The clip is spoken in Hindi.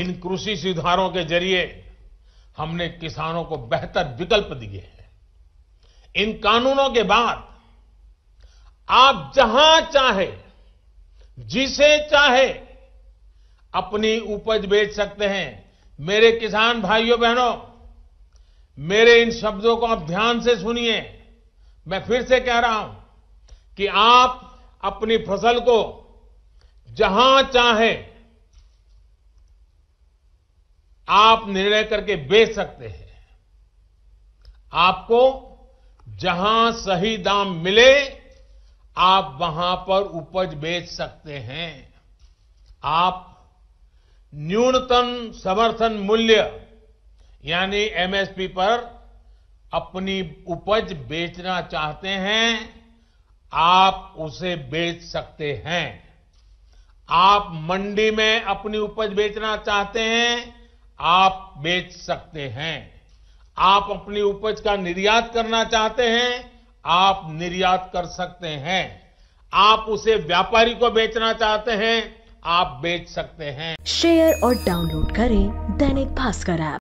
इन कृषि सुधारों के जरिए हमने किसानों को बेहतर विकल्प दिए हैं इन कानूनों के बाद आप जहां चाहे जिसे चाहे अपनी उपज बेच सकते हैं मेरे किसान भाइयों बहनों मेरे इन शब्दों को आप ध्यान से सुनिए मैं फिर से कह रहा हूं कि आप अपनी फसल को जहां चाहे आप निर्णय करके बेच सकते हैं आपको जहां सही दाम मिले आप वहां पर उपज बेच सकते हैं आप न्यूनतम समर्थन मूल्य यानी एमएसपी पर अपनी उपज बेचना चाहते हैं आप उसे बेच सकते हैं आप मंडी में अपनी उपज बेचना चाहते हैं आप बेच सकते हैं आप अपनी उपज का निर्यात करना चाहते हैं आप निर्यात कर सकते हैं आप उसे व्यापारी को बेचना चाहते हैं आप बेच सकते हैं शेयर और डाउनलोड करें दैनिक भास्कर ऐप